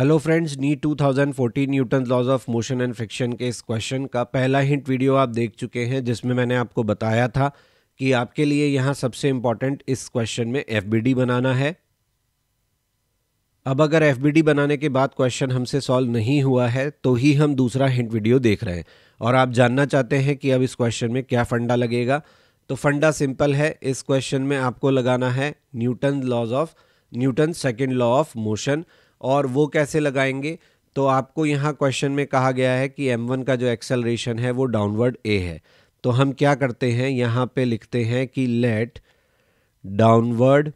hello friends नी 2014 Newton laws of motion and friction के इस क्वेश्चन का पहला हिंट वीडियो आप देख चुके हैं जिसमें मैंने आपको बताया था कि आपके लिए यहाँ सबसे इम्पॉर्टेंट इस क्वेश्चन में एफ बनाना है अब अगर एफ बनाने के बाद क्वेश्चन हमसे सॉल्व नहीं हुआ है तो ही हम दूसरा हिंट वीडियो देख रहे हैं और आप जानना चाहते हैं कि अब इस क्वेश्चन में क्या फंडा लगेगा तो फंडा सिंपल है इस क्वेश्चन में आपको लगाना है Newton laws of Newton second law of motion और वो कैसे लगाएंगे तो आपको यहाँ क्वेश्चन में कहा गया है कि m1 का जो एक्सेलरेशन है वो डाउनवर्ड a है तो हम क्या करते हैं यहाँ पे लिखते हैं कि let downward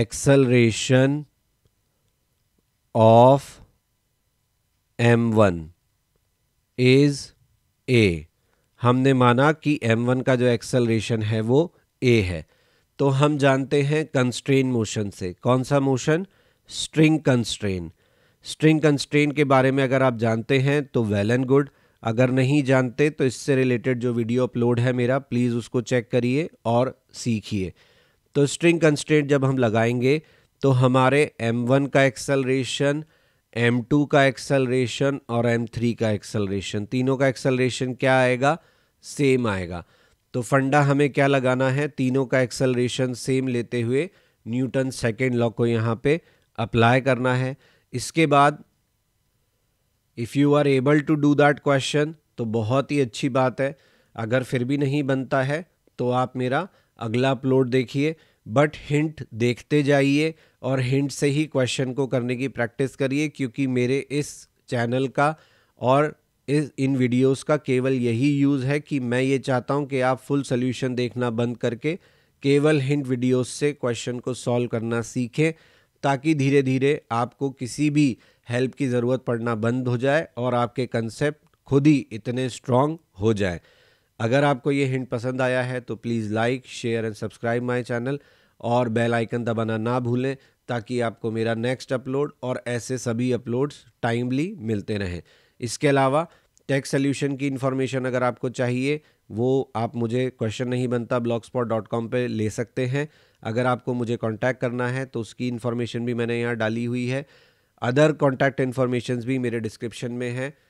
acceleration of m1 is a हमने माना कि m1 का जो एक्सेलरेशन है वो a है तो हम जानते हैं कंस्ट्रेन मोशन से कौन सा motion string constraint string constraint के बारे में अगर आप जानते हैं तो वेल एंड गुड अगर नहीं जानते तो इससे रिलेटेड जो वीडियो अपलोड है मेरा प्लीज़ उसको चेक करिए और सीखिए तो स्ट्रिंग कंस्ट्रेंट जब हम लगाएंगे तो हमारे m1 का एक्सेलरेशन m2 का एक्सेलरेशन और m3 का एक्सेलरेशन तीनों का एक्सेलरेशन क्या आएगा सेम आएगा तो फंडा हमें क्या लगाना है तीनों का एक्सेलरेशन सेम लेते हुए न्यूटन सेकेंड लॉ को यहाँ पे अप्लाई करना है इसके बाद if you are able to do that question तो बहुत ही अच्छी बात है अगर फिर भी नहीं बनता है तो आप मेरा अगला अपलोड देखिए बट हिंट देखते जाइए और हिंट से ही क्वेश्चन को करने की प्रैक्टिस करिए क्योंकि मेरे इस चैनल का और इस इन वीडियोस का केवल यही यूज़ है कि मैं ये चाहता हूँ कि आप फुल सोल्यूशन देखना बंद करके केवल हिंट वीडियोस से क्वेश्चन को सॉल्व करना सीखें ताकि धीरे धीरे आपको किसी भी हेल्प की ज़रूरत पड़ना बंद हो जाए और आपके कंसेप्ट खुद ही इतने स्ट्रॉन्ग हो जाए अगर आपको ये हिंट पसंद आया है तो please like share and subscribe my channel और बेल आइकन दबाना ना भूलें ताकि आपको मेरा नेक्स्ट अपलोड और ऐसे सभी अपलोड्स टाइमली मिलते रहें इसके अलावा टैक्स सल्यूशन की इन्फॉर्मेशन अगर आपको चाहिए वो आप मुझे क्वेश्चन नहीं बनता ब्लॉक स्पॉट डॉट कॉम पर ले सकते हैं अगर आपको मुझे कॉन्टैक्ट करना है तो उसकी इन्फॉर्मेशन भी मैंने यहाँ डाली हुई है अदर कॉन्टैक्ट इन्फॉर्मेशन भी मेरे डिस्क्रिप्शन में है